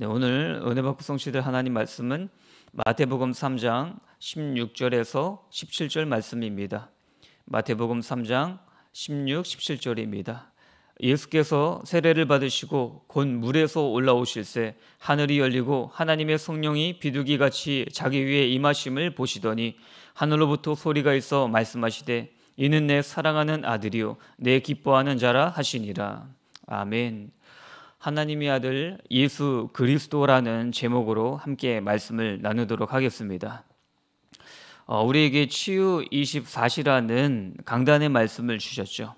네, 오늘 은혜 받고 성취될 하나님 말씀은 마태복음 3장 16절에서 17절 말씀입니다. 마태복음 3장 16, 17절입니다. 예수께서 세례를 받으시고 곧 물에서 올라오실새 하늘이 열리고 하나님의 성령이 비둘기 같이 자기 위에 임하심을 보시더니 하늘로부터 소리가 있어 말씀하시되 이는 내 사랑하는 아들이요 내 기뻐하는 자라 하시니라. 아멘. 하나님의 아들 예수 그리스도라는 제목으로 함께 말씀을 나누도록 하겠습니다. 어, 우리에게 치유 24시라는 강단의 말씀을 주셨죠.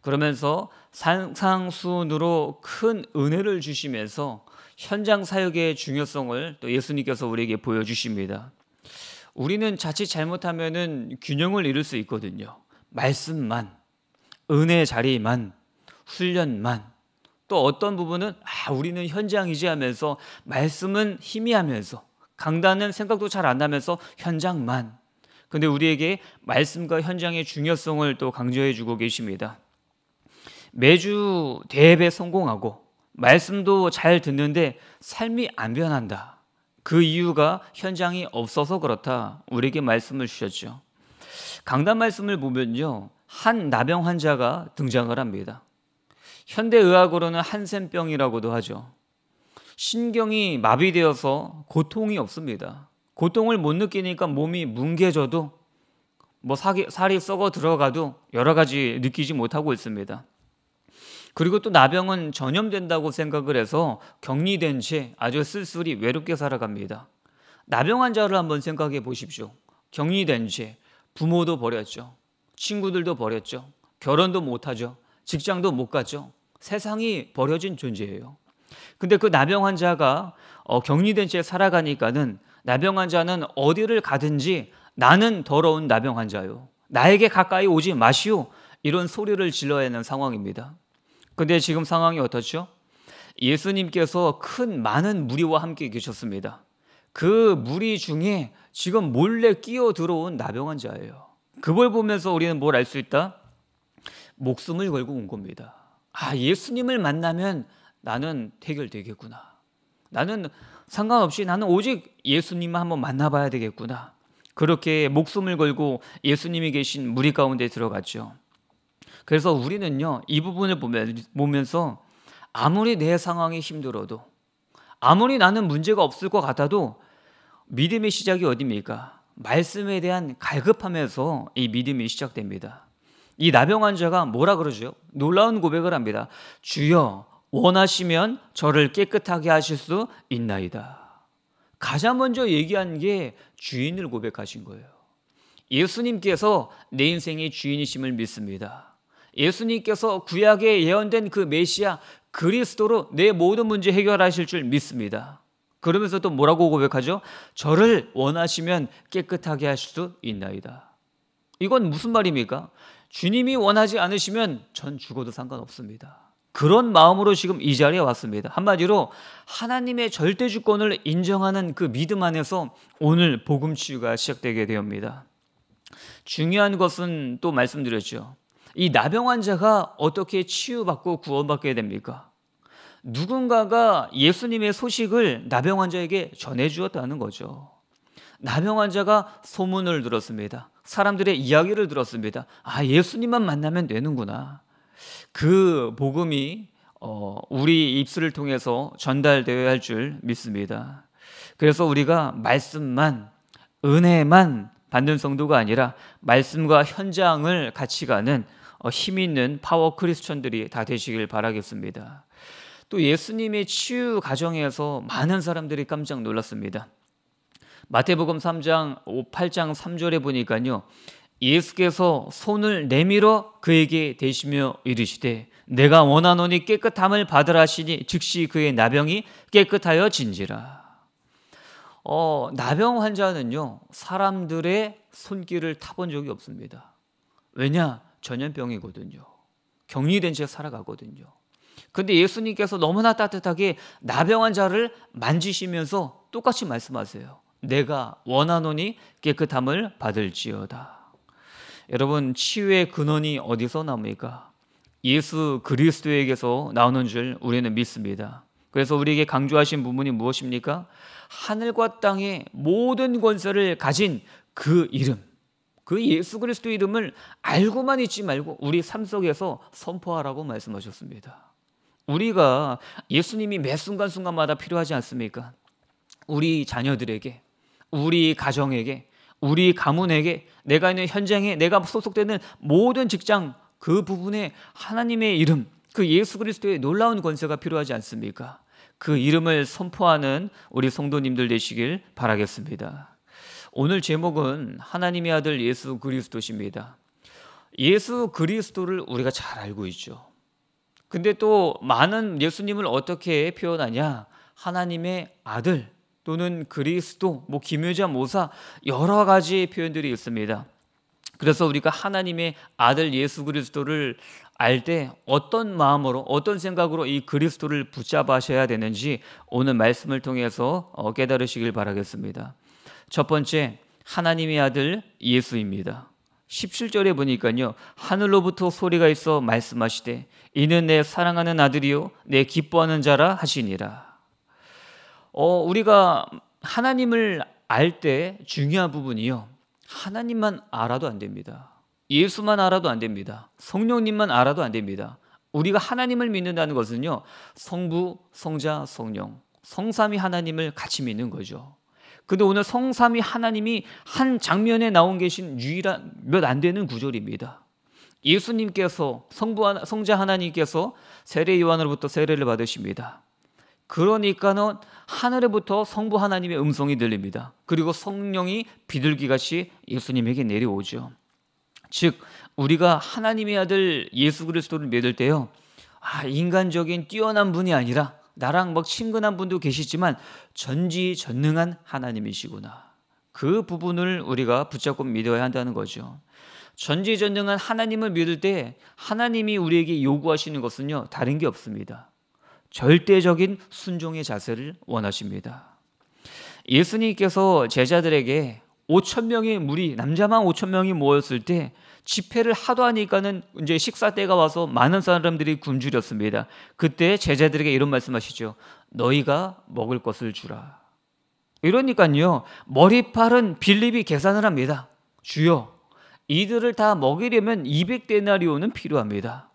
그러면서 상상순으로 큰 은혜를 주시면서 현장 사역의 중요성을 또 예수님께서 우리에게 보여주십니다. 우리는 자칫 잘못하면 균형을 잃을 수 있거든요. 말씀만, 은혜 자리만, 훈련만, 또 어떤 부분은 아, 우리는 현장이지 하면서 말씀은 희미하면서 강단은 생각도 잘 안 하면서 현장만. 근데 우리에게 말씀과 현장의 중요성을 또 강조해 주고 계십니다. 매주 대회 에 성공하고 말씀도 잘 듣는데 삶이 안 변한다. 그 이유가 현장이 없어서 그렇다. 우리에게 말씀을 주셨죠. 강단 말씀을 보면요. 한 나병 환자가 등장을 합니다. 현대의학으로는 한센병이라고도 하죠. 신경이 마비되어서 고통이 없습니다. 고통을 못 느끼니까 몸이 뭉개져도 뭐 사기, 살이 썩어 들어가도 여러 가지 느끼지 못하고 있습니다. 그리고 또 나병은 전염된다고 생각을 해서 격리된 채 아주 쓸쓸히 외롭게 살아갑니다. 나병 환자를 한번 생각해 보십시오. 격리된 채 부모도 버렸죠. 친구들도 버렸죠. 결혼도 못하죠. 직장도 못 가죠. 세상이 버려진 존재예요. 근데 그 나병 환자가 어, 격리된 채 살아가니까는 나병 환자는 어디를 가든지 나는 더러운 나병 환자요. 나에게 가까이 오지 마시오. 이런 소리를 질러야 하는 상황입니다. 근데 지금 상황이 어떻죠? 예수님께서 큰 많은 무리와 함께 계셨습니다. 그 무리 중에 지금 몰래 끼어 들어온 나병 환자예요. 그걸 보면서 우리는 뭘 알 수 있다? 목숨을 걸고 온 겁니다. 아, 예수님을 만나면 나는 해결되겠구나. 나는 상관없이 나는 오직 예수님만 한번 만나봐야 되겠구나. 그렇게 목숨을 걸고 예수님이 계신 무리 가운데 들어갔죠. 그래서 우리는요, 이 부분을 보면서 아무리 내 상황이 힘들어도, 아무리 나는 문제가 없을 것 같아도 믿음의 시작이 어딥니까? 말씀에 대한 갈급함에서 이 믿음이 시작됩니다. 이 나병 환자가 뭐라 그러죠? 놀라운 고백을 합니다. 주여, 원하시면 저를 깨끗하게 하실 수 있나이다. 가장 먼저 얘기한 게 주인을 고백하신 거예요. 예수님께서 내 인생의 주인이심을 믿습니다. 예수님께서 구약에 예언된 그 메시아 그리스도로 내 모든 문제 해결하실 줄 믿습니다. 그러면서 또 뭐라고 고백하죠? 저를 원하시면 깨끗하게 하실 수 있나이다. 이건 무슨 말입니까? 주님이 원하지 않으시면 전 죽어도 상관없습니다. 그런 마음으로 지금 이 자리에 왔습니다. 한마디로 하나님의 절대 주권을 인정하는 그 믿음 안에서 오늘 복음 치유가 시작되게 되옵니다. 중요한 것은 또 말씀드렸죠. 이 나병 환자가 어떻게 치유받고 구원받게 됩니까? 누군가가 예수님의 소식을 나병 환자에게 전해 주었다는 거죠. 나병 환자가 소문을 들었습니다. 사람들의 이야기를 들었습니다. 아, 예수님만 만나면 되는구나. 그 복음이 어, 우리 입술을 통해서 전달되어야 할 줄 믿습니다. 그래서 우리가 말씀만, 은혜만 받는 성도가 아니라 말씀과 현장을 같이 가는 어, 힘 있는 파워 크리스천들이 다 되시길 바라겠습니다. 또 예수님의 치유 과정에서 많은 사람들이 깜짝 놀랐습니다. 마태복음 3장 5, 8장 3절에 보니까요. 예수께서 손을 내밀어 그에게 대시며 이르시되 내가 원하노니 깨끗함을 받으라 하시니 즉시 그의 나병이 깨끗하여 진지라. 어, 나병 환자는요. 사람들의 손길을 타본 적이 없습니다. 왜냐? 전염병이거든요. 격리된 채 살아가거든요. 근데 예수님께서 너무나 따뜻하게 나병 환자를 만지시면서 똑같이 말씀하세요. 내가 원하노니 깨끗함을 그 받을지어다. 여러분 치유의 근원이 어디서 나옵니까? 예수 그리스도에게서 나오는 줄 우리는 믿습니다. 그래서 우리에게 강조하신 부분이 무엇입니까? 하늘과 땅의 모든 권세를 가진 그 이름, 그 예수 그리스도 이름을 알고만 있지 말고 우리 삶 속에서 선포하라고 말씀하셨습니다. 우리가 예수님이 매 순간순간마다 필요하지 않습니까? 우리 자녀들에게 우리 가정에게, 우리 가문에게, 내가 있는 현장에, 내가 소속되는 모든 직장 그 부분에 하나님의 이름, 그 예수 그리스도의 놀라운 권세가 필요하지 않습니까? 그 이름을 선포하는 우리 성도님들 되시길 바라겠습니다. 오늘 제목은 하나님의 아들 예수 그리스도십니다. 예수 그리스도를 우리가 잘 알고 있죠. 근데 또 많은 예수님을 어떻게 표현하냐? 하나님의 아들, 또는 그리스도, 뭐 기묘자 모사 여러 가지 표현들이 있습니다. 그래서 우리가 하나님의 아들 예수 그리스도를 알 때 어떤 마음으로 어떤 생각으로 이 그리스도를 붙잡아셔야 되는지 오늘 말씀을 통해서 어, 깨달으시길 바라겠습니다. 첫 번째 하나님의 아들 예수입니다. 17절에 보니까요. 하늘로부터 소리가 있어 말씀하시되 이는 내 사랑하는 아들이요 내 기뻐하는 자라 하시니라. 어, 우리가 하나님을 알 때 중요한 부분이요. 하나님만 알아도 안 됩니다. 예수만 알아도 안 됩니다. 성령님만 알아도 안 됩니다. 우리가 하나님을 믿는다는 것은요. 성부, 성자, 성령, 성삼이 하나님을 같이 믿는 거죠. 근데 오늘 성삼이 하나님이 한 장면에 나온 계신 유일한 몇 안 되는 구절입니다. 예수님께서 성부 성자 하나님께서 세례 요한으로부터 세례를 받으십니다. 그러니까는 하늘에부터 성부 하나님의 음성이 들립니다. 그리고 성령이 비둘기같이 예수님에게 내려오죠. 즉 우리가 하나님의 아들 예수 그리스도를 믿을 때요. 아, 인간적인 뛰어난 분이 아니라 나랑 막 친근한 분도 계시지만 전지전능한 하나님이시구나. 그 부분을 우리가 붙잡고 믿어야 한다는 거죠. 전지전능한 하나님을 믿을 때 하나님이 우리에게 요구하시는 것은요. 다른 게 없습니다. 절대적인 순종의 자세를 원하십니다. 예수님께서 제자들에게 5천 명의 무리 남자만 5천 명이 모였을 때 집회를 하도 하니까는 이제 식사 때가 와서 많은 사람들이 굶주렸습니다. 그때 제자들에게 이런 말씀하시죠. 너희가 먹을 것을 주라. 이러니까요. 머리팔은 빌립이 계산을 합니다. 주여. 이들을 다 먹이려면 200데나리온은 필요합니다.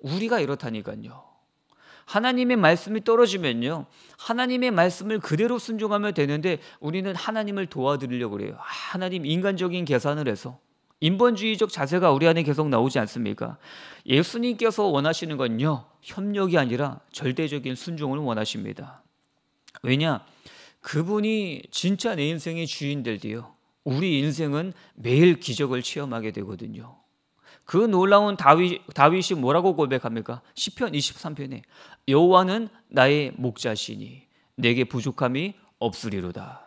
우리가 이렇다니까요. 하나님의 말씀이 떨어지면요. 하나님의 말씀을 그대로 순종하면 되는데 우리는 하나님을 도와드리려고 그래요. 아, 하나님 인간적인 계산을 해서 인본주의적 자세가 우리 안에 계속 나오지 않습니까? 예수님께서 원하시는 건요. 협력이 아니라 절대적인 순종을 원하십니다. 왜냐? 그분이 진짜 내 인생의 주인 될때요. 우리 인생은 매일 기적을 체험하게 되거든요. 그 놀라운 다윗, 다윗이 뭐라고 고백합니까? 시편 23편에 여호와는 나의 목자시니 내게 부족함이 없으리로다.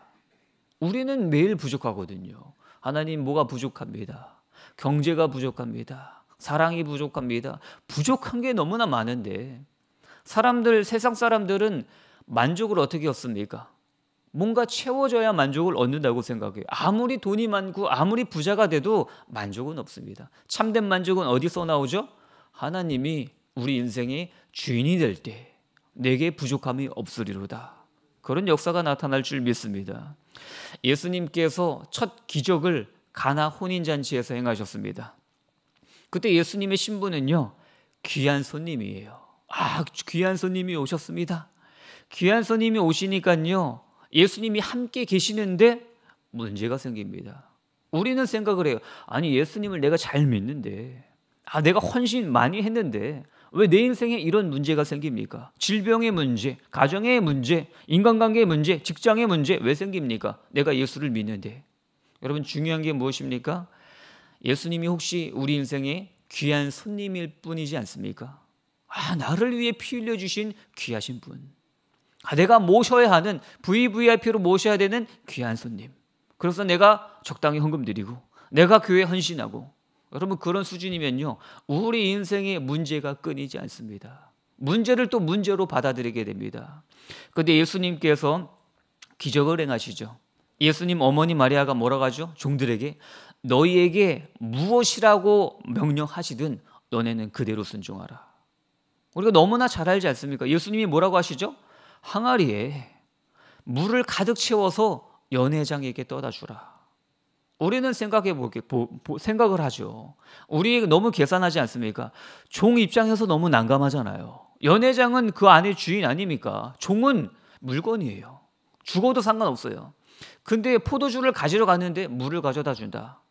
우리는 매일 부족하거든요. 하나님 뭐가 부족합니다. 경제가 부족합니다. 사랑이 부족합니다. 부족한 게 너무나 많은데 사람들 세상 사람들은 만족을 어떻게 얻습니까? 뭔가 채워져야 만족을 얻는다고 생각해요. 아무리 돈이 많고 아무리 부자가 돼도 만족은 없습니다. 참된 만족은 어디서 나오죠? 하나님이 우리 인생의 주인이 될 때 내게 부족함이 없으리로다. 그런 역사가 나타날 줄 믿습니다. 예수님께서 첫 기적을 가나 혼인잔치에서 행하셨습니다. 그때 예수님의 신부는요, 귀한 손님이에요. 아, 귀한 손님이 오셨습니다. 귀한 손님이 오시니까요, 예수님이 함께 계시는데 문제가 생깁니다. 우리는 생각을 해요. 아니, 예수님을 내가 잘 믿는데, 아, 내가 헌신 많이 했는데, 왜 내 인생에 이런 문제가 생깁니까? 질병의 문제, 가정의 문제, 인간관계의 문제, 직장의 문제, 왜 생깁니까? 내가 예수를 믿는데. 여러분, 중요한 게 무엇입니까? 예수님이 혹시 우리 인생에 귀한 손님일 뿐이지 않습니까? 아, 나를 위해 피 흘려주신 귀하신 분. 아, 내가 모셔야 하는 VVIP로 모셔야 되는 귀한 손님. 그래서 내가 적당히 헌금 드리고 내가 교회 헌신하고 여러분 그런 수준이면요. 우리 인생의 문제가 끊이지 않습니다. 문제를 또 문제로 받아들이게 됩니다. 그런데 예수님께서 기적을 행하시죠. 예수님 어머니 마리아가 뭐라고 하죠? 종들에게 너희에게 무엇이라고 명령하시든 너네는 그대로 순종하라. 우리가 너무나 잘 알지 않습니까? 예수님이 뭐라고 하시죠? 항아리에 물을 가득 채워서 연회장에게 떠다 주라. 우리는 생각해 보게 생각을 하죠. 우리 너무 계산하지 않습니까? 종 입장에서 너무 난감하잖아요. 연회장은 그 안에 주인 아닙니까? 종은 물건이에요. 죽어도 상관없어요. 근데 포도주를 가지러 갔는데 물을 가져다 준다.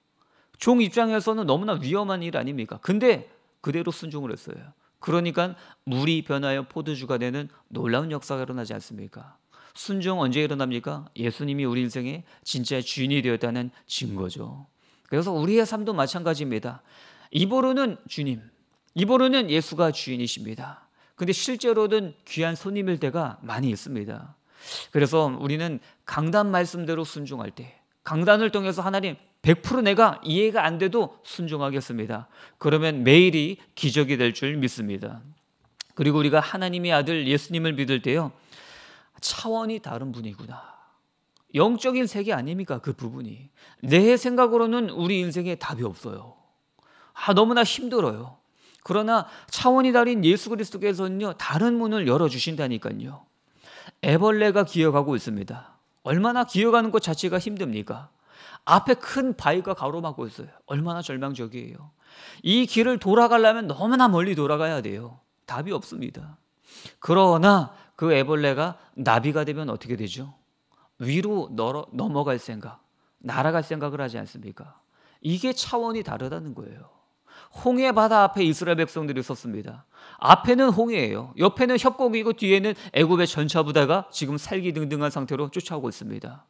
종 입장에서는 너무나 위험한 일 아닙니까? 근데 그대로 순종을 했어요. 그러니까 물이 변하여 포도주가 되는 놀라운 역사가 일어나지 않습니까? 순종 언제 일어납니까? 예수님이 우리 인생의 진짜 주인이 되었다는 증거죠. 그래서 우리의 삶도 마찬가지입니다. 입으로는 주님, 입으로는 예수가 주인이십니다. 근데 실제로는 귀한 손님일 때가 많이 있습니다. 그래서 우리는 강단 말씀대로 순종할 때, 강단을 통해서 하나님 100% 내가 이해가 안 돼도 순종하겠습니다. 그러면 매일이 기적이 될 줄 믿습니다. 그리고 우리가 하나님의 아들 예수님을 믿을 때요. 차원이 다른 분이구나. 영적인 세계 아닙니까? 그 부분이. 내 생각으로는 우리 인생에 답이 없어요. 아, 너무나 힘들어요. 그러나 차원이 다른 예수 그리스도께서는요. 다른 문을 열어 주신다니까요. 애벌레가 기어가고 있습니다. 얼마나 기어가는 것 자체가 힘듭니까? 앞에 큰 바위가 가로막고 있어요. 얼마나 절망적이에요. 이 길을 돌아가려면 너무나 멀리 돌아가야 돼요. 답이 없습니다. 그러나 그 애벌레가 나비가 되면 어떻게 되죠? 위로 널어, 넘어갈 생각, 날아갈 생각을 하지 않습니까? 이게 차원이 다르다는 거예요. 홍해 바다 앞에 이스라엘 백성들이 섰습니다. 앞에는 홍해예요. 옆에는 협곡이고 뒤에는 애굽의 전차 부대가 지금 살기 등등한 상태로 쫓아오고 있습니다.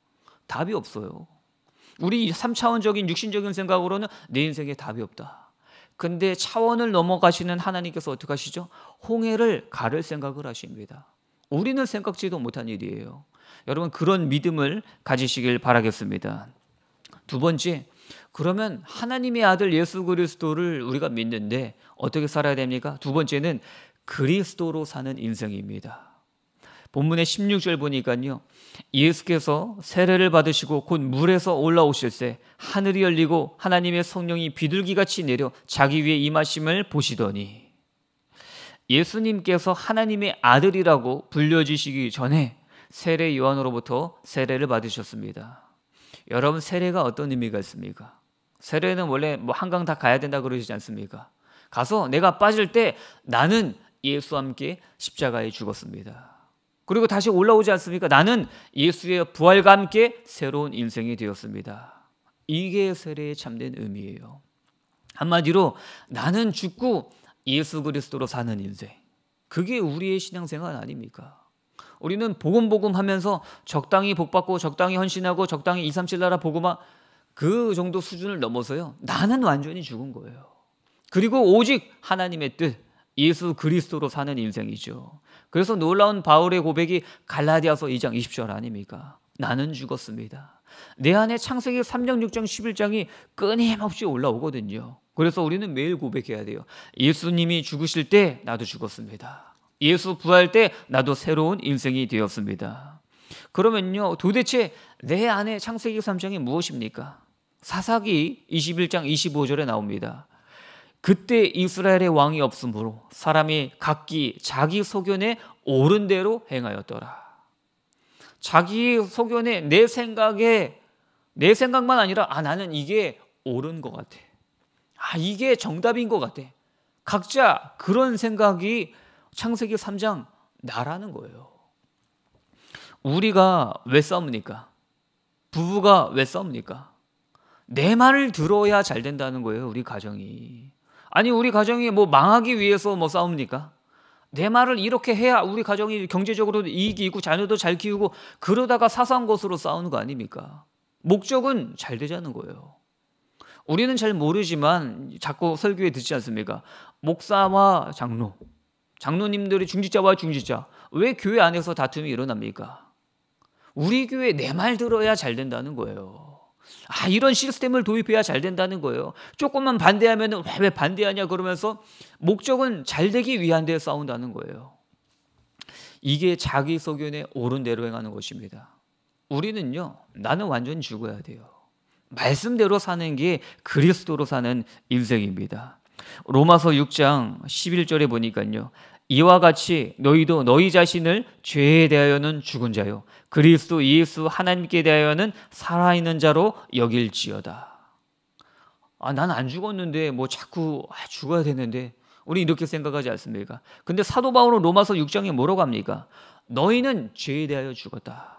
답이 없어요. 우리 3차원적인 육신적인 생각으로는 내 인생에 답이 없다. 근데 차원을 넘어가시는 하나님께서 어떻게 하시죠? 홍해를 가를 생각을 하십니다. 우리는 생각지도 못한 일이에요. 여러분 그런 믿음을 가지시길 바라겠습니다. 두 번째, 그러면 하나님의 아들 예수 그리스도를 우리가 믿는데 어떻게 살아야 됩니까? 두 번째는 그리스도로 사는 인생입니다. 본문의 16절 보니까요. 예수께서 세례를 받으시고 곧 물에서 올라오실 때 하늘이 열리고 하나님의 성령이 비둘기같이 내려 자기 위에 임하심을 보시더니 예수님께서 하나님의 아들이라고 불려지시기 전에 세례 요한으로부터 세례를 받으셨습니다. 여러분 세례가 어떤 의미가 있습니까? 세례는 원래 뭐 한강 다 가야 된다 그러시지 않습니까? 가서 내가 빠질 때 나는 예수와 함께 십자가에 죽었습니다. 그리고 다시 올라오지 않습니까? 나는 예수의 부활과 함께 새로운 인생이 되었습니다. 이게 세례의 참된 의미예요. 한마디로 나는 죽고 예수 그리스도로 사는 인생. 그게 우리의 신앙생활 아닙니까? 우리는 복음복음 하면서 적당히 복받고 적당히 헌신하고 적당히 이삼칠나라 복음화 그 정도 수준을 넘어서요. 나는 완전히 죽은 거예요. 그리고 오직 하나님의 뜻, 예수 그리스도로 사는 인생이죠. 그래서 놀라운 바울의 고백이 갈라디아서 2장 20절 아닙니까? 나는 죽었습니다. 내 안에 창세기 3장, 6장, 11장이 끊임없이 올라오거든요. 그래서 우리는 매일 고백해야 돼요. 예수님이 죽으실 때 나도 죽었습니다. 예수 부활 때 나도 새로운 인생이 되었습니다. 그러면요, 도대체 내 안에 창세기 3장이 무엇입니까? 사사기 21장 25절에 나옵니다. 그때 이스라엘의 왕이 없으므로 사람이 각기 자기 소견에 옳은 대로 행하였더라. 자기 소견에 내 생각에 내 생각만 아니라 아 나는 이게 옳은 것 같아. 아 이게 정답인 것 같아. 각자 그런 생각이 창세기 3장 나라는 거예요. 우리가 왜 싸웁니까? 부부가 왜 싸웁니까? 내 말을 들어야 잘 된다는 거예요, 우리 가정이. 아니 우리 가정이 뭐 망하기 위해서 뭐 싸웁니까? 내 말을 이렇게 해야 우리 가정이 경제적으로 이익이 있고 자녀도 잘 키우고 그러다가 사소한 것으로 싸우는 거 아닙니까? 목적은 잘 되자는 거예요. 우리는 잘 모르지만 자꾸 설교에 듣지 않습니까? 목사와 장로, 장로님들이 중직자와 중직자. 왜 교회 안에서 다툼이 일어납니까? 우리 교회 내 말 들어야 잘 된다는 거예요. 아, 이런 시스템을 도입해야 잘 된다는 거예요. 조금만 반대하면 왜 반대하냐 그러면서 목적은 잘 되기 위한 데 싸운다는 거예요. 이게 자기 소견에 옳은 대로 행하는 것입니다. 우리는요, 나는 완전 죽어야 돼요. 말씀대로 사는 게 그리스도로 사는 인생입니다. 로마서 6장 11절에 보니까요. 이와 같이 너희도 너희 자신을 죄에 대하여는 죽은 자요 그리스도 예수 하나님께 대하여는 살아있는 자로 여길지어다. 아, 난 안 죽었는데 뭐 자꾸 아, 죽어야 되는데 우리 이렇게 생각하지 않습니까? 근데 사도 바울은 로마서 6장에 뭐라고 합니까? 너희는 죄에 대하여 죽었다.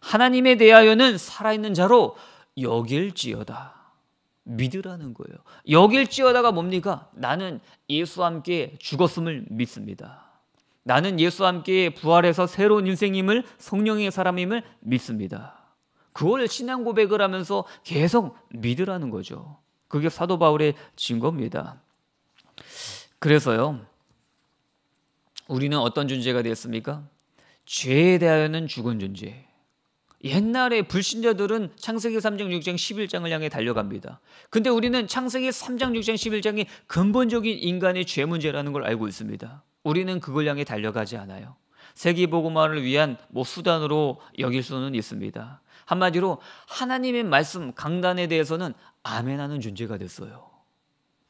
하나님에 대하여는 살아있는 자로 여길지어다. 믿으라는 거예요. 여길지어다가 뭡니까? 나는 예수와 함께 죽었음을 믿습니다. 나는 예수와 함께 부활해서 새로운 인생임을 성령의 사람임을 믿습니다. 그걸 신앙 고백을 하면서 계속 믿으라는 거죠. 그게 사도 바울의 증거입니다. 그래서요. 우리는 어떤 존재가 되었습니까? 죄에 대하여는 죽은 존재. 옛날에 불신자들은 창세기 3장 6장 11장을 향해 달려갑니다. 근데 우리는 창세기 3장 6장 11장이 근본적인 인간의 죄 문제라는 걸 알고 있습니다. 우리는 그걸 향해 달려가지 않아요. 세계보고만을 위한 뭐 수단으로 여길 수는 있습니다. 한마디로 하나님의 말씀 강단에 대해서는 아멘하는 존재가 됐어요.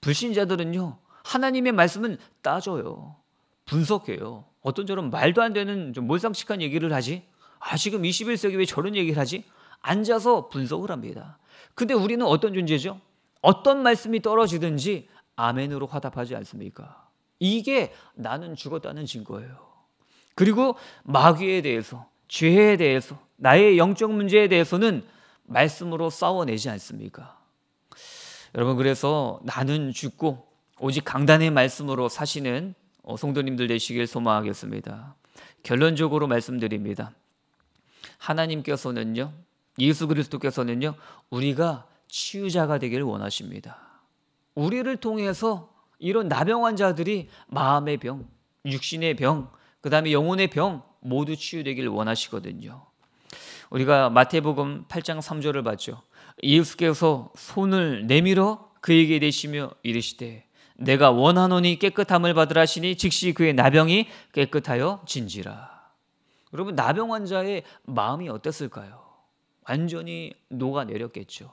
불신자들은요 하나님의 말씀은 따져요, 분석해요. 어떤 저런 말도 안 되는 좀 몰상식한 얘기를 하지 아, 지금 21세기 왜 저런 얘기를 하지? 앉아서 분석을 합니다. 근데 우리는 어떤 존재죠? 어떤 말씀이 떨어지든지 아멘으로 화답하지 않습니까? 이게 나는 죽었다는 증거예요. 그리고 마귀에 대해서, 죄에 대해서, 나의 영적 문제에 대해서는 말씀으로 싸워내지 않습니까? 여러분, 그래서 나는 죽고 오직 강단의 말씀으로 사시는 어, 성도님들 되시길 소망하겠습니다. 결론적으로 말씀드립니다. 하나님께서는요, 예수 그리스도께서는요, 우리가 치유자가 되기를 원하십니다. 우리를 통해서 이런 나병 환자들이 마음의 병, 육신의 병, 그 다음에 영혼의 병 모두 치유되기를 원하시거든요. 우리가 마태복음 8장 3절을 봤죠. 예수께서 손을 내밀어 그에게 내시며 이르시되 내가 원하노니 깨끗함을 받으라시니 즉시 그의 나병이 깨끗하여 진지라. 여러분 나병 환자의 마음이 어땠을까요? 완전히 녹아내렸겠죠.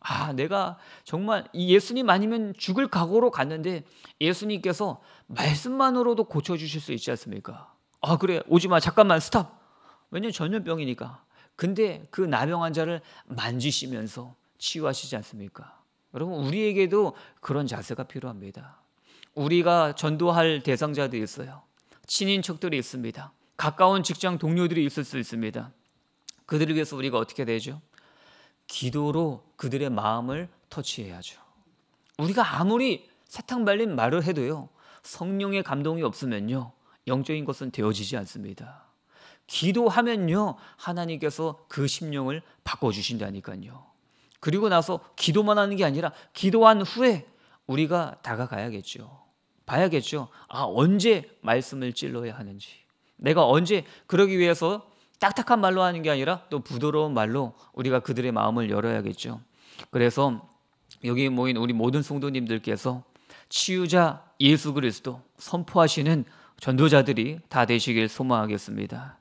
아, 내가 정말 이 예수님 아니면 죽을 각오로 갔는데 예수님께서 말씀만으로도 고쳐주실 수 있지 않습니까? 아, 그래. 오지 마. 잠깐만. 스탑. 왜냐면 전염병이니까. 근데 그 나병 환자를 만지시면서 치유하시지 않습니까? 여러분, 우리에게도 그런 자세가 필요합니다. 우리가 전도할 대상자도 있어요. 친인척들이 있습니다. 가까운 직장 동료들이 있을 수 있습니다. 그들을 위해서 우리가 어떻게 되죠? 기도로 그들의 마음을 터치해야죠. 우리가 아무리 사탕 발린 말을 해도요, 성령의 감동이 없으면요, 영적인 것은 되어지지 않습니다. 기도하면요, 하나님께서 그 심령을 바꿔주신다니까요. 그리고 나서 기도만 하는 게 아니라 기도한 후에 우리가 다가가야겠죠. 봐야겠죠. 아, 언제 말씀을 찔러야 하는지. 내가 언제 그러기 위해서 딱딱한 말로 하는 게 아니라 또 부드러운 말로 우리가 그들의 마음을 열어야겠죠. 그래서 여기 모인 우리 모든 성도님들께서 치유자 예수 그리스도 선포하시는 전도자들이 다 되시길 소망하겠습니다.